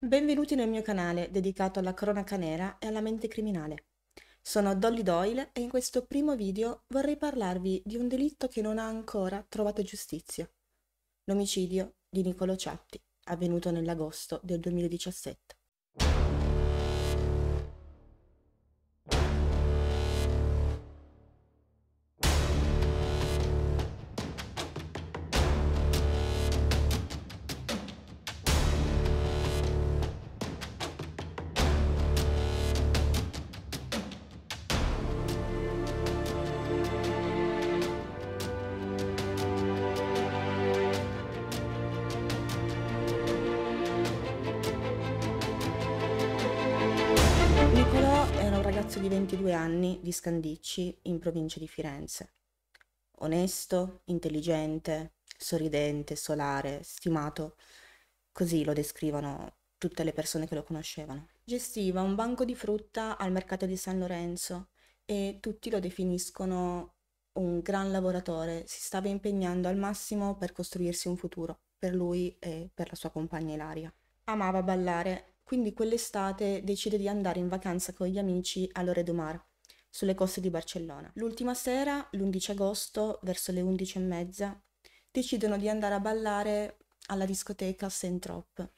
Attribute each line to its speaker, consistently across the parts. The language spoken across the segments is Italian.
Speaker 1: Benvenuti nel mio canale dedicato alla cronaca nera e alla mente criminale. Sono Dolly Doyle e in questo primo video vorrei parlarvi di un delitto che non ha ancora trovato giustizia. L'omicidio di Nicolo Ciatti, avvenuto nell'agosto del 2017. di Scandicci in provincia di Firenze. Onesto, intelligente, sorridente, solare, stimato, così lo descrivono tutte le persone che lo conoscevano. Gestiva un banco di frutta al mercato di San Lorenzo e tutti lo definiscono un gran lavoratore, si stava impegnando al massimo per costruirsi un futuro, per lui e per la sua compagna Ilaria. Amava ballare, quindi quell'estate decide di andare in vacanza con gli amici all'Ore Mar, sulle coste di Barcellona. L'ultima sera, l'11 agosto, verso le 11 e mezza, decidono di andare a ballare alla discoteca saint Trope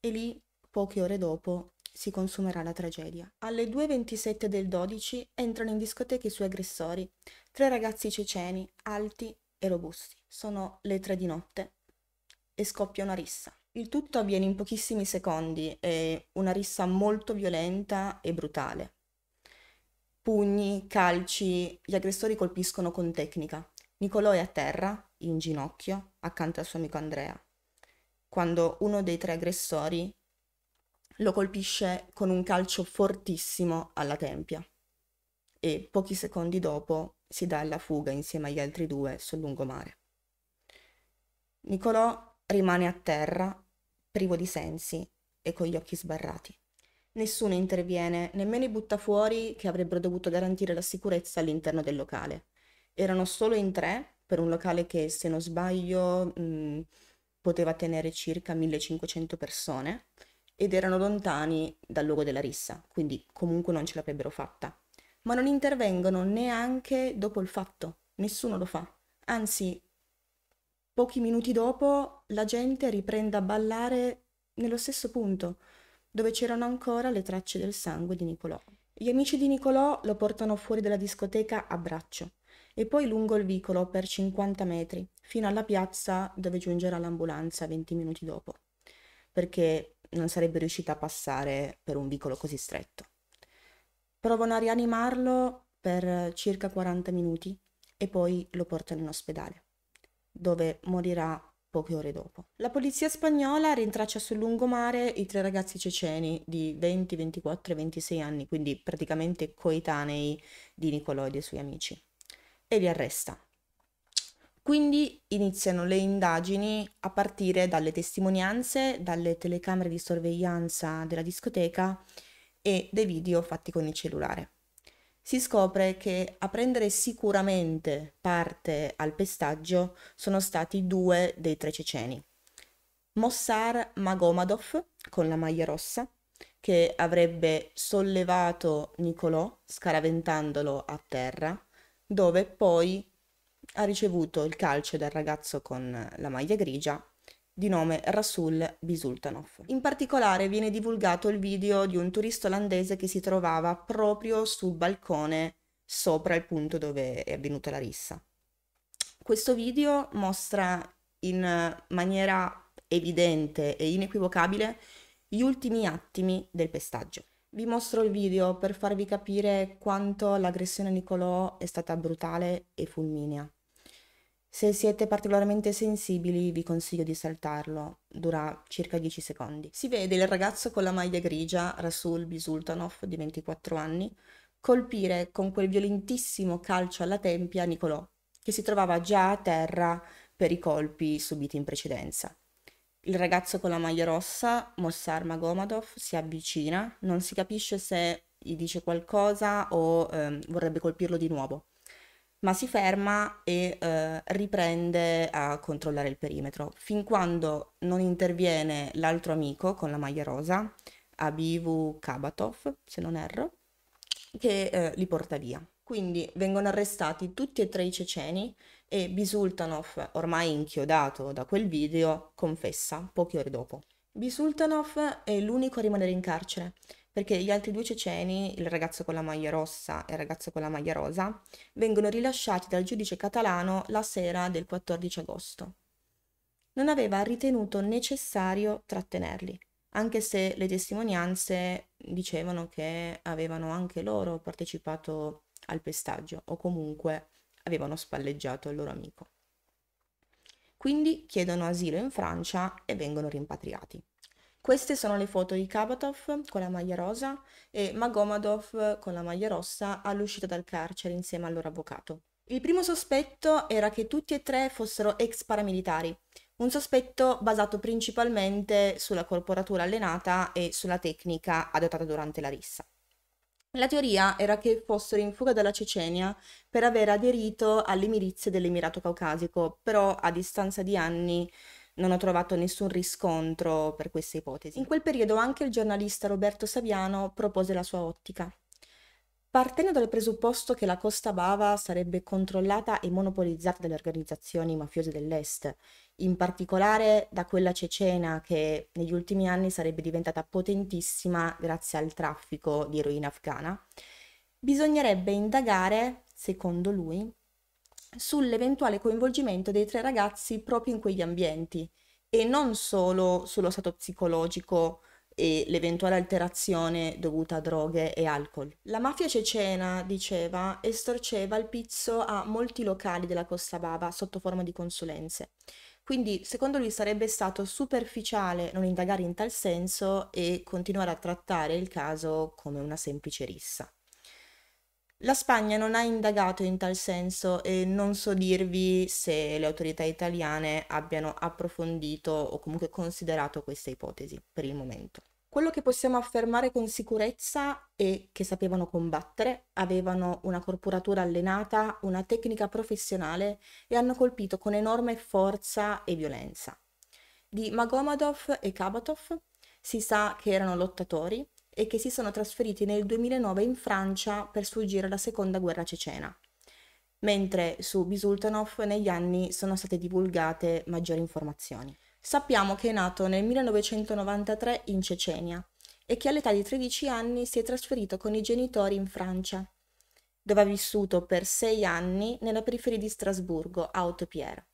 Speaker 1: e lì, poche ore dopo, si consumerà la tragedia. Alle 2.27 del 12 entrano in discoteca i suoi aggressori, tre ragazzi ceceni, alti e robusti. Sono le 3 di notte e scoppia una rissa. Il tutto avviene in pochissimi secondi, è una rissa molto violenta e brutale. Pugni, calci, gli aggressori colpiscono con tecnica. Nicolò è a terra, in ginocchio, accanto al suo amico Andrea, quando uno dei tre aggressori lo colpisce con un calcio fortissimo alla tempia e pochi secondi dopo si dà alla fuga insieme agli altri due sul lungomare. Nicolò rimane a terra, privo di sensi e con gli occhi sbarrati. Nessuno interviene, nemmeno i buttafuori che avrebbero dovuto garantire la sicurezza all'interno del locale. Erano solo in tre per un locale che, se non sbaglio, mh, mm, poteva tenere circa 1500 persone ed erano lontani dal luogo della rissa, quindi comunque non ce l'avrebbero fatta. Ma non intervengono neanche dopo il fatto, nessuno lo fa. Anzi, pochi minuti dopo la gente riprende a ballare nello stesso punto dove c'erano ancora le tracce del sangue di Nicolò. Gli amici di Nicolò lo portano fuori dalla discoteca a braccio e poi lungo il vicolo per 50 metri, fino alla piazza dove giungerà l'ambulanza 20 minuti dopo, perché non sarebbe riuscita a passare per un vicolo così stretto. Provano a rianimarlo per circa 40 minuti e poi lo portano in ospedale, dove morirà poche ore dopo. La polizia spagnola rintraccia sul lungomare i tre ragazzi ceceni di 20, 24 e 26 anni, quindi praticamente coetanei di Nicolò e dei suoi amici, e li arresta. Quindi iniziano le indagini a partire dalle testimonianze, dalle telecamere di sorveglianza della discoteca e dei video fatti con il cellulare si scopre che a prendere sicuramente parte al pestaggio sono stati due dei tre ceceni. Mossar Magomadov con la maglia rossa, che avrebbe sollevato Nicolò scaraventandolo a terra, dove poi ha ricevuto il calcio dal ragazzo con la maglia grigia di nome Rasul Bisultanov. In particolare viene divulgato il video di un turista olandese che si trovava proprio sul balcone sopra il punto dove è avvenuta la rissa. Questo video mostra in maniera evidente e inequivocabile gli ultimi attimi del pestaggio. Vi mostro il video per farvi capire quanto l'aggressione a Nicolò è stata brutale e fulminea. Se siete particolarmente sensibili vi consiglio di saltarlo, dura circa 10 secondi. Si vede il ragazzo con la maglia grigia, Rasul Bisultanov, di 24 anni, colpire con quel violentissimo calcio alla tempia Nicolò, che si trovava già a terra per i colpi subiti in precedenza. Il ragazzo con la maglia rossa, Mossar Magomedov, si avvicina, non si capisce se gli dice qualcosa o eh, vorrebbe colpirlo di nuovo ma si ferma e eh, riprende a controllare il perimetro, fin quando non interviene l'altro amico con la maglia rosa, Abivu Kabatov, se non erro, che eh, li porta via. Quindi vengono arrestati tutti e tre i ceceni e Bisultanov, ormai inchiodato da quel video, confessa poche ore dopo. Bisultanov è l'unico a rimanere in carcere perché gli altri due ceceni, il ragazzo con la maglia rossa e il ragazzo con la maglia rosa, vengono rilasciati dal giudice catalano la sera del 14 agosto. Non aveva ritenuto necessario trattenerli, anche se le testimonianze dicevano che avevano anche loro partecipato al pestaggio o comunque avevano spalleggiato il loro amico. Quindi chiedono asilo in Francia e vengono rimpatriati. Queste sono le foto di Kabatov con la maglia rosa e Magomadov con la maglia rossa all'uscita dal carcere insieme al loro avvocato. Il primo sospetto era che tutti e tre fossero ex paramilitari, un sospetto basato principalmente sulla corporatura allenata e sulla tecnica adottata durante la rissa. La teoria era che fossero in fuga dalla Cecenia per aver aderito alle milizie dell'Emirato Caucasico, però a distanza di anni non ho trovato nessun riscontro per questa ipotesi. In quel periodo anche il giornalista Roberto Saviano propose la sua ottica. Partendo dal presupposto che la Costa Bava sarebbe controllata e monopolizzata dalle organizzazioni mafiose dell'Est, in particolare da quella cecena che negli ultimi anni sarebbe diventata potentissima grazie al traffico di eroina afghana, bisognerebbe indagare, secondo lui, sull'eventuale coinvolgimento dei tre ragazzi proprio in quegli ambienti e non solo sullo stato psicologico e l'eventuale alterazione dovuta a droghe e alcol. La mafia cecena, diceva, estorceva il pizzo a molti locali della Costa Bava sotto forma di consulenze. Quindi, secondo lui, sarebbe stato superficiale non indagare in tal senso e continuare a trattare il caso come una semplice rissa. La Spagna non ha indagato in tal senso e non so dirvi se le autorità italiane abbiano approfondito o comunque considerato questa ipotesi per il momento. Quello che possiamo affermare con sicurezza è che sapevano combattere, avevano una corporatura allenata, una tecnica professionale e hanno colpito con enorme forza e violenza. Di Magomadov e Kabatov si sa che erano lottatori, e che si sono trasferiti nel 2009 in Francia per sfuggire alla seconda guerra cecena, mentre su Bisultanov negli anni sono state divulgate maggiori informazioni. Sappiamo che è nato nel 1993 in Cecenia e che all'età di 13 anni si è trasferito con i genitori in Francia, dove ha vissuto per sei anni nella periferia di Strasburgo, a Haute-Pierre.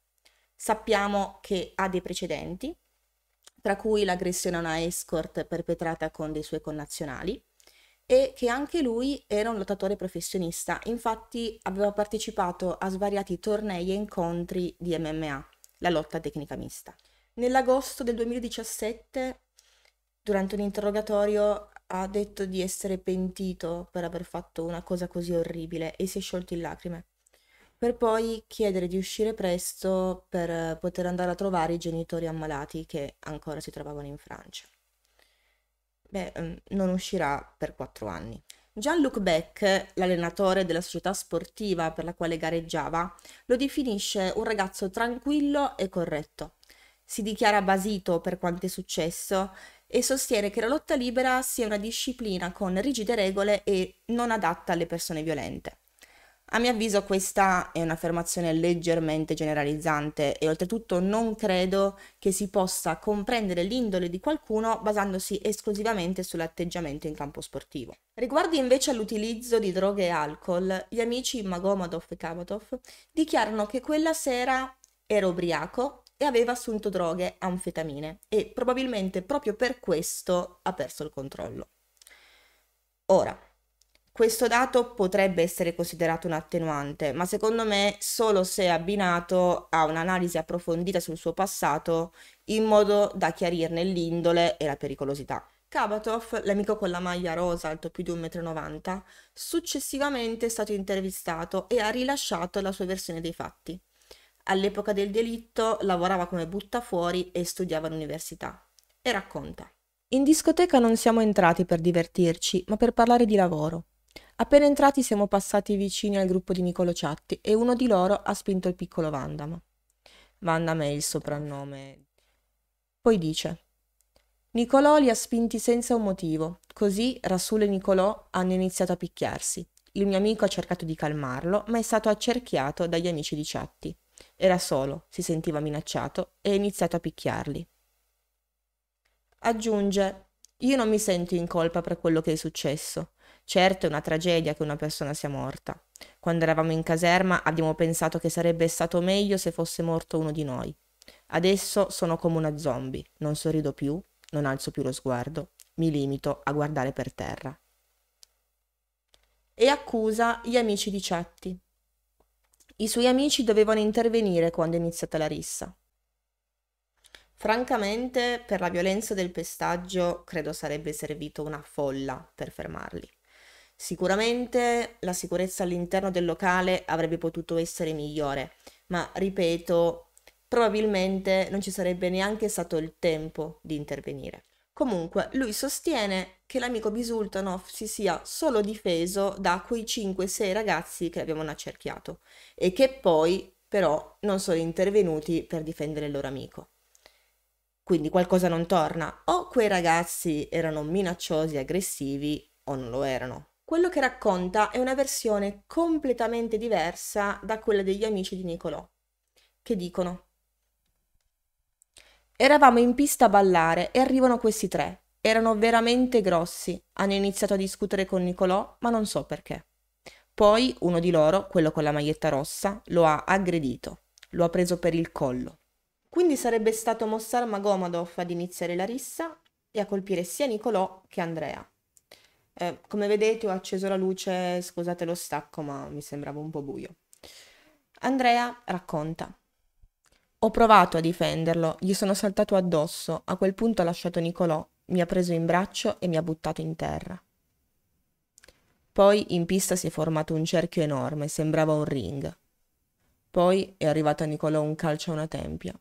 Speaker 1: Sappiamo che ha dei precedenti, tra cui l'aggressione a una escort perpetrata con dei suoi connazionali, e che anche lui era un lottatore professionista, infatti aveva partecipato a svariati tornei e incontri di MMA, la lotta tecnica mista. Nell'agosto del 2017, durante un interrogatorio, ha detto di essere pentito per aver fatto una cosa così orribile e si è sciolto in lacrime per poi chiedere di uscire presto per eh, poter andare a trovare i genitori ammalati che ancora si trovavano in Francia. Beh, ehm, non uscirà per quattro anni. Jean-Luc Beck, l'allenatore della società sportiva per la quale gareggiava, lo definisce un ragazzo tranquillo e corretto. Si dichiara basito per quanto è successo e sostiene che la lotta libera sia una disciplina con rigide regole e non adatta alle persone violente. A mio avviso questa è un'affermazione leggermente generalizzante e oltretutto non credo che si possa comprendere l'indole di qualcuno basandosi esclusivamente sull'atteggiamento in campo sportivo. Riguardo invece all'utilizzo di droghe e alcol, gli amici Magomedov e Kabatov dichiarano che quella sera era ubriaco e aveva assunto droghe anfetamine e probabilmente proprio per questo ha perso il controllo. Ora, questo dato potrebbe essere considerato un attenuante, ma secondo me solo se abbinato a un'analisi approfondita sul suo passato in modo da chiarirne l'indole e la pericolosità. Kabatov, l'amico con la maglia rosa alto più di 1,90 m, successivamente è stato intervistato e ha rilasciato la sua versione dei fatti. All'epoca del delitto lavorava come buttafuori e studiava all'università. E racconta. In discoteca non siamo entrati per divertirci, ma per parlare di lavoro. Appena entrati siamo passati vicini al gruppo di Nicolo Ciatti e uno di loro ha spinto il piccolo Vandam. Vandam è il soprannome. Poi dice: Nicolò li ha spinti senza un motivo. Così Rasul e Nicolò hanno iniziato a picchiarsi. Il mio amico ha cercato di calmarlo, ma è stato accerchiato dagli amici di Ciatti. Era solo, si sentiva minacciato e ha iniziato a picchiarli. Aggiunge: Io non mi sento in colpa per quello che è successo. Certo è una tragedia che una persona sia morta. Quando eravamo in caserma abbiamo pensato che sarebbe stato meglio se fosse morto uno di noi. Adesso sono come una zombie, non sorrido più, non alzo più lo sguardo, mi limito a guardare per terra. E accusa gli amici di Chatti. I suoi amici dovevano intervenire quando è iniziata la rissa. Francamente, per la violenza del pestaggio, credo sarebbe servito una folla per fermarli. Sicuramente la sicurezza all'interno del locale avrebbe potuto essere migliore, ma ripeto, probabilmente non ci sarebbe neanche stato il tempo di intervenire. Comunque, lui sostiene che l'amico Bisultanov si sia solo difeso da quei 5-6 ragazzi che avevano accerchiato e che poi però non sono intervenuti per difendere il loro amico. Quindi qualcosa non torna, o quei ragazzi erano minacciosi e aggressivi o non lo erano. Quello che racconta è una versione completamente diversa da quella degli amici di Nicolò, che dicono Eravamo in pista a ballare e arrivano questi tre. Erano veramente grossi, hanno iniziato a discutere con Nicolò, ma non so perché. Poi uno di loro, quello con la maglietta rossa, lo ha aggredito, lo ha preso per il collo. Quindi sarebbe stato Mossar Magomedov ad iniziare la rissa e a colpire sia Nicolò che Andrea. Eh, come vedete ho acceso la luce, scusate lo stacco ma mi sembrava un po' buio. Andrea racconta. Ho provato a difenderlo, gli sono saltato addosso, a quel punto ha lasciato Nicolò, mi ha preso in braccio e mi ha buttato in terra. Poi in pista si è formato un cerchio enorme, sembrava un ring. Poi è arrivato a Nicolò un calcio a una tempia,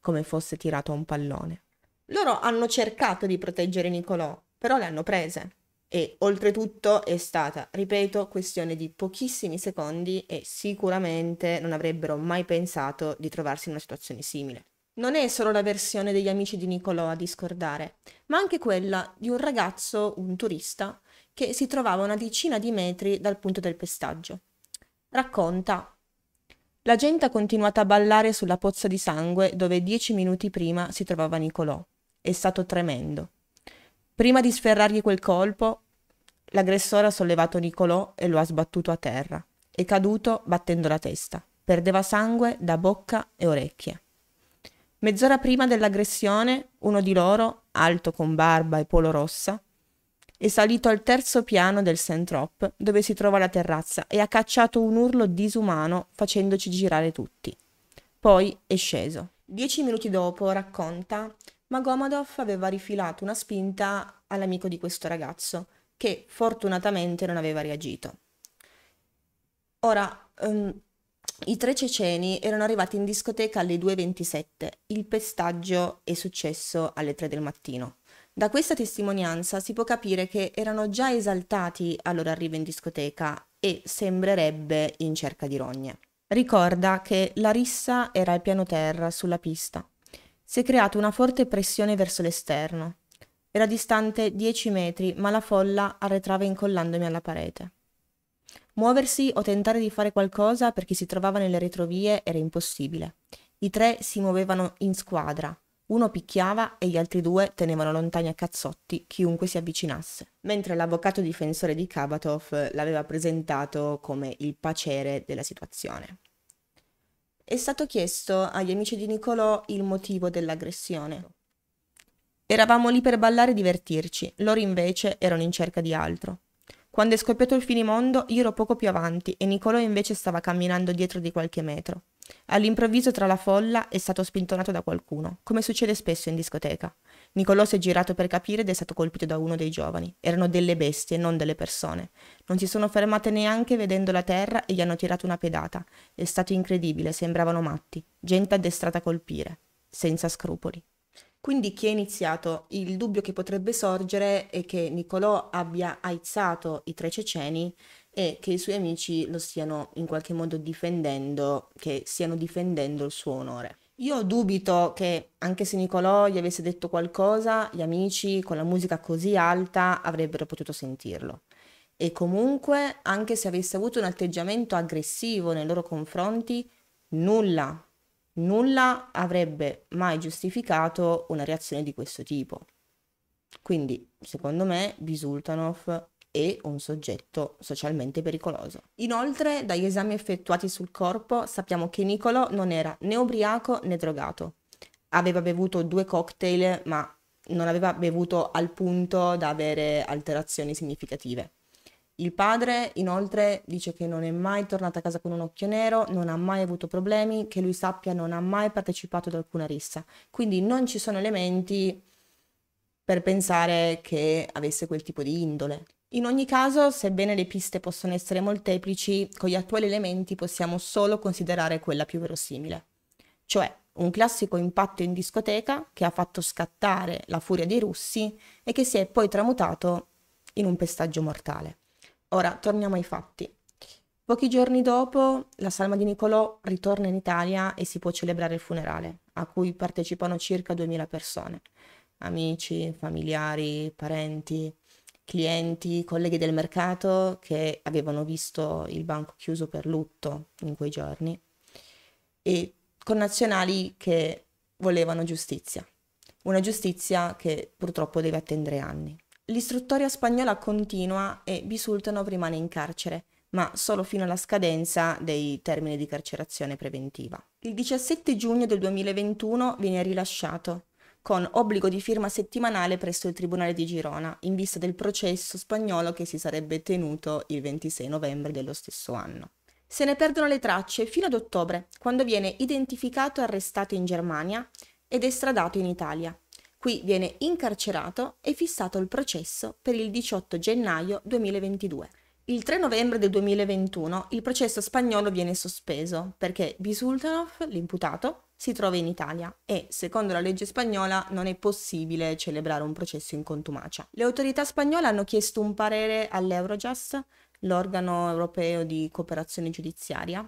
Speaker 1: come fosse tirato a un pallone. Loro hanno cercato di proteggere Nicolò, però le hanno prese e oltretutto è stata, ripeto, questione di pochissimi secondi e sicuramente non avrebbero mai pensato di trovarsi in una situazione simile. Non è solo la versione degli amici di Nicolò a discordare, ma anche quella di un ragazzo, un turista, che si trovava una decina di metri dal punto del pestaggio. Racconta la gente ha continuato a ballare sulla pozza di sangue dove dieci minuti prima si trovava Nicolò. È stato tremendo. Prima di sferrargli quel colpo, l'aggressore ha sollevato Nicolò e lo ha sbattuto a terra. È caduto battendo la testa. Perdeva sangue da bocca e orecchie. Mezz'ora prima dell'aggressione, uno di loro, alto con barba e polo rossa, è salito al terzo piano del Saint-Trop, dove si trova la terrazza, e ha cacciato un urlo disumano facendoci girare tutti. Poi è sceso. Dieci minuti dopo racconta ma Gomadov aveva rifilato una spinta all'amico di questo ragazzo, che fortunatamente non aveva reagito. Ora, um, i tre ceceni erano arrivati in discoteca alle 2.27, il pestaggio è successo alle 3 del mattino. Da questa testimonianza si può capire che erano già esaltati al loro arrivo in discoteca e sembrerebbe in cerca di rogne. Ricorda che la rissa era al piano terra sulla pista. Si è creata una forte pressione verso l'esterno. Era distante dieci metri, ma la folla arretrava incollandomi alla parete. Muoversi o tentare di fare qualcosa per chi si trovava nelle retrovie era impossibile. I tre si muovevano in squadra. Uno picchiava e gli altri due tenevano lontani a cazzotti chiunque si avvicinasse. Mentre l'avvocato difensore di Kabatov l'aveva presentato come il pacere della situazione è stato chiesto agli amici di Nicolò il motivo dell'aggressione. Eravamo lì per ballare e divertirci, loro invece erano in cerca di altro. Quando è scoppiato il finimondo, io ero poco più avanti e Nicolò invece stava camminando dietro di qualche metro. All'improvviso tra la folla è stato spintonato da qualcuno, come succede spesso in discoteca. Nicolò si è girato per capire ed è stato colpito da uno dei giovani. Erano delle bestie, non delle persone. Non si sono fermate neanche vedendo la terra e gli hanno tirato una pedata. È stato incredibile, sembravano matti, gente addestrata a colpire, senza scrupoli. Quindi chi è iniziato? Il dubbio che potrebbe sorgere è che Nicolò abbia aizzato i tre ceceni e che i suoi amici lo stiano in qualche modo difendendo, che stiano difendendo il suo onore. Io dubito che anche se Nicolò gli avesse detto qualcosa, gli amici con la musica così alta avrebbero potuto sentirlo. E comunque, anche se avesse avuto un atteggiamento aggressivo nei loro confronti, nulla, nulla avrebbe mai giustificato una reazione di questo tipo. Quindi, secondo me, Bisultanov e un soggetto socialmente pericoloso. Inoltre, dagli esami effettuati sul corpo sappiamo che Nicolo non era né ubriaco né drogato. Aveva bevuto due cocktail, ma non aveva bevuto al punto da avere alterazioni significative. Il padre inoltre dice che non è mai tornato a casa con un occhio nero, non ha mai avuto problemi, che lui sappia non ha mai partecipato ad alcuna rissa. Quindi non ci sono elementi per pensare che avesse quel tipo di indole. In ogni caso, sebbene le piste possono essere molteplici, con gli attuali elementi possiamo solo considerare quella più verosimile, cioè un classico impatto in discoteca che ha fatto scattare la furia dei russi e che si è poi tramutato in un pestaggio mortale. Ora, torniamo ai fatti. Pochi giorni dopo, la salma di Nicolò ritorna in Italia e si può celebrare il funerale, a cui partecipano circa 2000 persone, amici, familiari, parenti, clienti, colleghi del mercato che avevano visto il banco chiuso per lutto in quei giorni e connazionali che volevano giustizia, una giustizia che purtroppo deve attendere anni. L'istruttoria spagnola continua e Bisultanov rimane in carcere, ma solo fino alla scadenza dei termini di carcerazione preventiva. Il 17 giugno del 2021 viene rilasciato con obbligo di firma settimanale presso il Tribunale di Girona, in vista del processo spagnolo che si sarebbe tenuto il 26 novembre dello stesso anno. Se ne perdono le tracce fino ad ottobre, quando viene identificato e arrestato in Germania ed estradato in Italia. Qui viene incarcerato e fissato il processo per il 18 gennaio 2022. Il 3 novembre del 2021 il processo spagnolo viene sospeso perché Bisultanov, l'imputato, si trova in Italia e, secondo la legge spagnola, non è possibile celebrare un processo in contumacia. Le autorità spagnole hanno chiesto un parere all'Eurojust, l'organo europeo di cooperazione giudiziaria,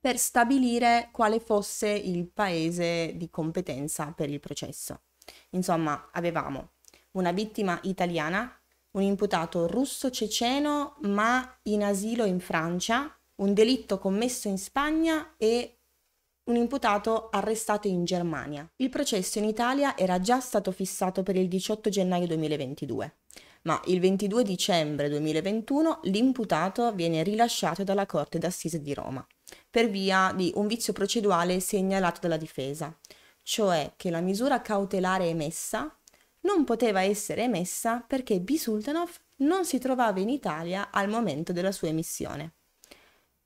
Speaker 1: per stabilire quale fosse il paese di competenza per il processo. Insomma, avevamo una vittima italiana, un imputato russo-ceceno ma in asilo in Francia, un delitto commesso in Spagna e un imputato arrestato in Germania. Il processo in Italia era già stato fissato per il 18 gennaio 2022, ma il 22 dicembre 2021 l'imputato viene rilasciato dalla Corte d'Assise di Roma per via di un vizio proceduale segnalato dalla difesa, cioè che la misura cautelare emessa non poteva essere emessa perché Bisultanov non si trovava in Italia al momento della sua emissione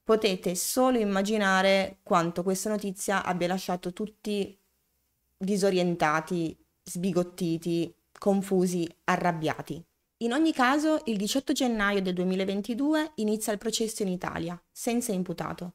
Speaker 1: potete solo immaginare quanto questa notizia abbia lasciato tutti disorientati, sbigottiti, confusi, arrabbiati. In ogni caso, il 18 gennaio del 2022 inizia il processo in Italia, senza imputato,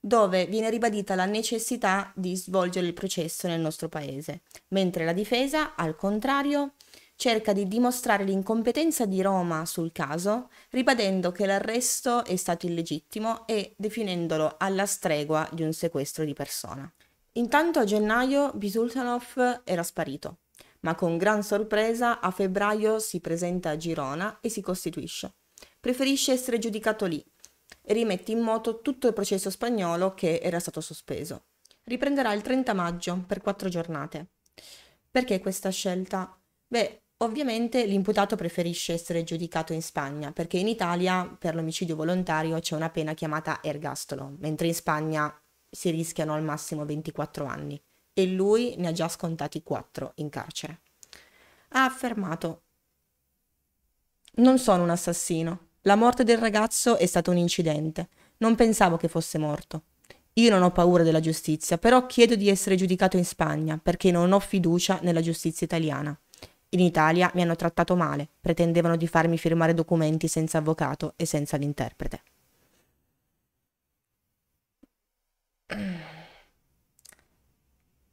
Speaker 1: dove viene ribadita la necessità di svolgere il processo nel nostro paese, mentre la difesa, al contrario, cerca di dimostrare l'incompetenza di Roma sul caso, ribadendo che l'arresto è stato illegittimo e definendolo alla stregua di un sequestro di persona. Intanto a gennaio Bisultanov era sparito, ma con gran sorpresa a febbraio si presenta a Girona e si costituisce. Preferisce essere giudicato lì e rimette in moto tutto il processo spagnolo che era stato sospeso. Riprenderà il 30 maggio per quattro giornate. Perché questa scelta? Beh, Ovviamente l'imputato preferisce essere giudicato in Spagna perché in Italia per l'omicidio volontario c'è una pena chiamata ergastolo, mentre in Spagna si rischiano al massimo 24 anni e lui ne ha già scontati 4 in carcere. Ha affermato Non sono un assassino. La morte del ragazzo è stato un incidente. Non pensavo che fosse morto. Io non ho paura della giustizia, però chiedo di essere giudicato in Spagna perché non ho fiducia nella giustizia italiana. In Italia mi hanno trattato male, pretendevano di farmi firmare documenti senza avvocato e senza l'interprete.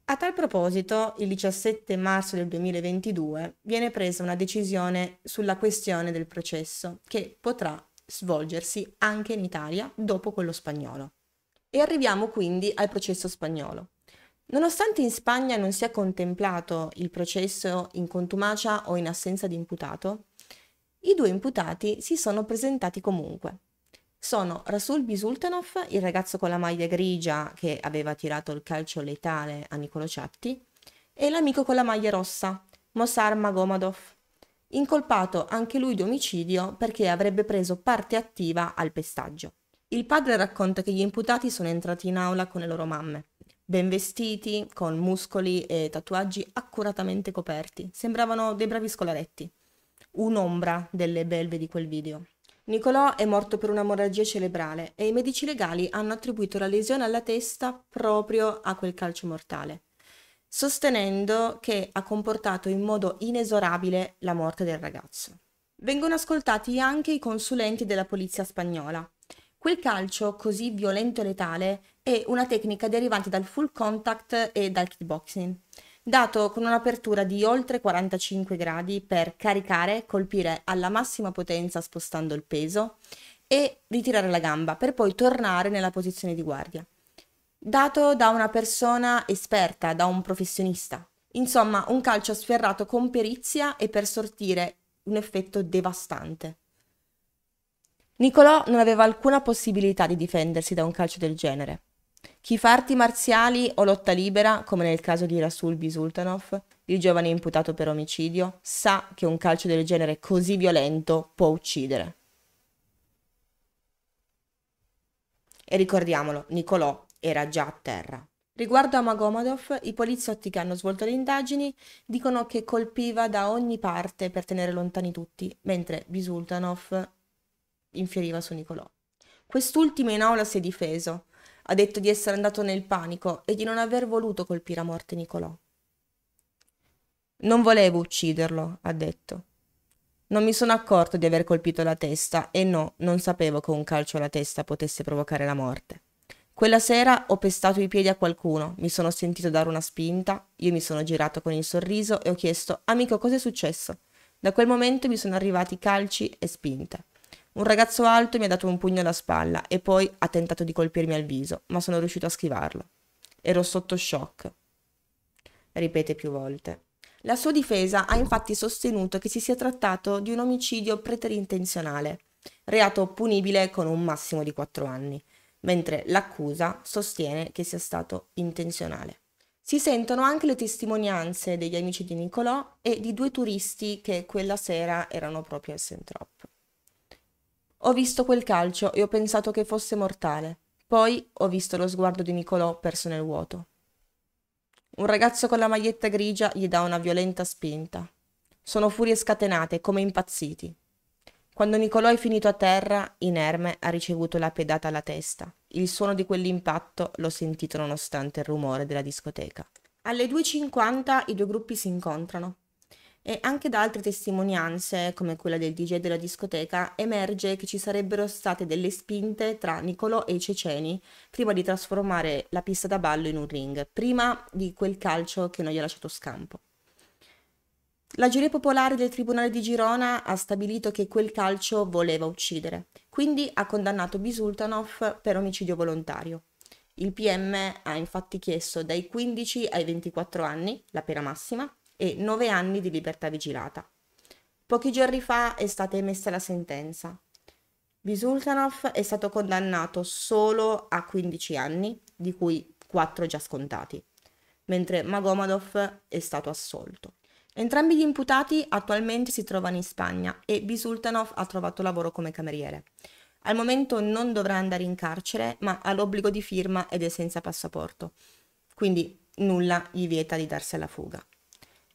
Speaker 1: A tal proposito, il 17 marzo del 2022 viene presa una decisione sulla questione del processo che potrà svolgersi anche in Italia dopo quello spagnolo. E arriviamo quindi al processo spagnolo. Nonostante in Spagna non sia contemplato il processo in contumacia o in assenza di imputato, i due imputati si sono presentati comunque. Sono Rasul Bisultanov, il ragazzo con la maglia grigia che aveva tirato il calcio letale a Nicolo Ciatti, e l'amico con la maglia rossa, Mossar Magomadov, incolpato anche lui di omicidio perché avrebbe preso parte attiva al pestaggio. Il padre racconta che gli imputati sono entrati in aula con le loro mamme ben vestiti, con muscoli e tatuaggi accuratamente coperti. Sembravano dei bravi scolaretti. Un'ombra delle belve di quel video. Nicolò è morto per un'emorragia cerebrale e i medici legali hanno attribuito la lesione alla testa proprio a quel calcio mortale, sostenendo che ha comportato in modo inesorabile la morte del ragazzo. Vengono ascoltati anche i consulenti della polizia spagnola, Quel calcio così violento e letale è una tecnica derivante dal full contact e dal kickboxing, dato con un'apertura di oltre 45 gradi per caricare, colpire alla massima potenza spostando il peso e ritirare la gamba per poi tornare nella posizione di guardia. Dato da una persona esperta, da un professionista. Insomma, un calcio sferrato con perizia e per sortire un effetto devastante. Nicolò non aveva alcuna possibilità di difendersi da un calcio del genere. Chi fa arti marziali o lotta libera, come nel caso di Rasul Bisultanov, il giovane imputato per omicidio, sa che un calcio del genere così violento può uccidere. E ricordiamolo, Nicolò era già a terra. Riguardo a Magomadov, i poliziotti che hanno svolto le indagini dicono che colpiva da ogni parte per tenere lontani tutti, mentre Bisultanov infieriva su Nicolò. Quest'ultimo in aula si è difeso, ha detto di essere andato nel panico e di non aver voluto colpire a morte Nicolò. Non volevo ucciderlo, ha detto. Non mi sono accorto di aver colpito la testa e no, non sapevo che un calcio alla testa potesse provocare la morte. Quella sera ho pestato i piedi a qualcuno, mi sono sentito dare una spinta, io mi sono girato con il sorriso e ho chiesto Amico, cos'è successo? Da quel momento mi sono arrivati calci e spinte. Un ragazzo alto mi ha dato un pugno alla spalla e poi ha tentato di colpirmi al viso, ma sono riuscito a schivarlo. Ero sotto shock. Ripete più volte. La sua difesa ha infatti sostenuto che si sia trattato di un omicidio preterintenzionale, reato punibile con un massimo di 4 anni, mentre l'accusa sostiene che sia stato intenzionale. Si sentono anche le testimonianze degli amici di Nicolò e di due turisti che quella sera erano proprio al Sentrop. Ho visto quel calcio e ho pensato che fosse mortale. Poi ho visto lo sguardo di Nicolò perso nel vuoto. Un ragazzo con la maglietta grigia gli dà una violenta spinta. Sono furie scatenate, come impazziti. Quando Nicolò è finito a terra, inerme, ha ricevuto la pedata alla testa. Il suono di quell'impatto l'ho sentito nonostante il rumore della discoteca. Alle 2.50 i due gruppi si incontrano. E anche da altre testimonianze, come quella del DJ della discoteca, emerge che ci sarebbero state delle spinte tra Nicolò e i ceceni prima di trasformare la pista da ballo in un ring, prima di quel calcio che non gli ha lasciato scampo. La giuria popolare del Tribunale di Girona ha stabilito che quel calcio voleva uccidere, quindi ha condannato Bisultanov per omicidio volontario. Il PM ha infatti chiesto dai 15 ai 24 anni, la pena massima, e 9 anni di libertà vigilata. Pochi giorni fa è stata emessa la sentenza. Bisultanov è stato condannato solo a 15 anni, di cui 4 già scontati, mentre Magomadov è stato assolto. Entrambi gli imputati attualmente si trovano in Spagna e Bisultanov ha trovato lavoro come cameriere. Al momento non dovrà andare in carcere, ma ha l'obbligo di firma ed è senza passaporto. Quindi nulla gli vieta di darsi alla fuga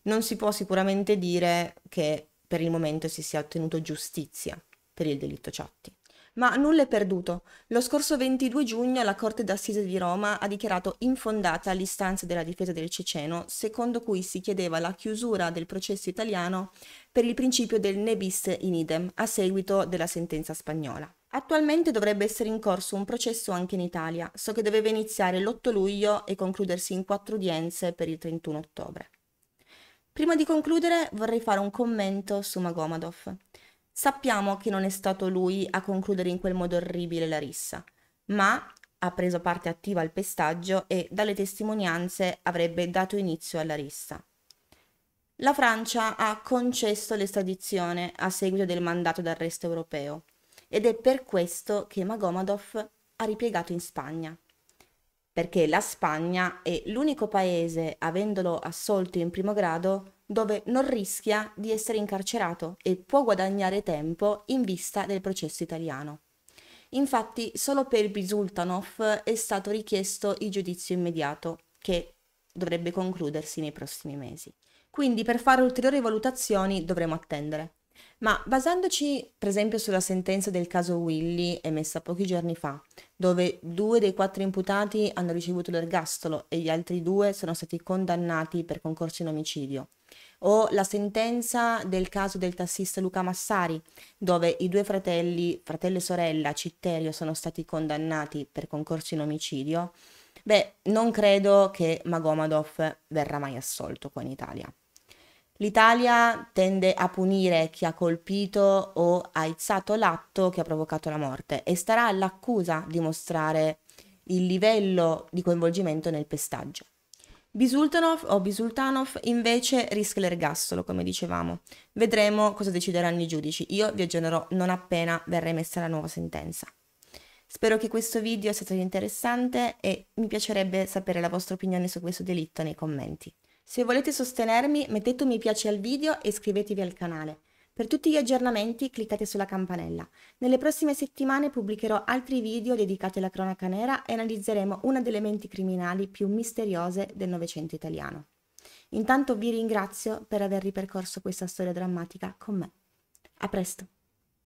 Speaker 1: non si può sicuramente dire che per il momento si sia ottenuto giustizia per il delitto Ciotti. Ma nulla è perduto. Lo scorso 22 giugno la Corte d'Assise di Roma ha dichiarato infondata l'istanza della difesa del ceceno, secondo cui si chiedeva la chiusura del processo italiano per il principio del ne bis in idem, a seguito della sentenza spagnola. Attualmente dovrebbe essere in corso un processo anche in Italia, so che doveva iniziare l'8 luglio e concludersi in quattro udienze per il 31 ottobre. Prima di concludere vorrei fare un commento su Magomedov. Sappiamo che non è stato lui a concludere in quel modo orribile la rissa, ma ha preso parte attiva al pestaggio e dalle testimonianze avrebbe dato inizio alla rissa. La Francia ha concesso l'estradizione a seguito del mandato d'arresto europeo ed è per questo che Magomedov ha ripiegato in Spagna perché la Spagna è l'unico paese, avendolo assolto in primo grado, dove non rischia di essere incarcerato e può guadagnare tempo in vista del processo italiano. Infatti, solo per Bisultanov è stato richiesto il giudizio immediato, che dovrebbe concludersi nei prossimi mesi. Quindi per fare ulteriori valutazioni dovremo attendere. Ma basandoci per esempio sulla sentenza del caso Willy emessa pochi giorni fa, dove due dei quattro imputati hanno ricevuto l'ergastolo e gli altri due sono stati condannati per concorso in omicidio, o la sentenza del caso del tassista Luca Massari, dove i due fratelli, fratello e sorella Citterio, sono stati condannati per concorso in omicidio, beh, non credo che Magomadov verrà mai assolto qua in Italia. L'Italia tende a punire chi ha colpito o aizzato l'atto che ha provocato la morte e starà all'accusa dimostrare il livello di coinvolgimento nel pestaggio. Bisultanov o Bisultanov invece rischia l'ergastolo, come dicevamo. Vedremo cosa decideranno i giudici. Io vi aggiornerò non appena verrà emessa la nuova sentenza. Spero che questo video sia stato interessante e mi piacerebbe sapere la vostra opinione su questo delitto nei commenti. Se volete sostenermi mettete un mi piace al video e iscrivetevi al canale. Per tutti gli aggiornamenti cliccate sulla campanella. Nelle prossime settimane pubblicherò altri video dedicati alla cronaca nera e analizzeremo una delle menti criminali più misteriose del Novecento italiano. Intanto vi ringrazio per aver ripercorso questa storia drammatica con me. A presto!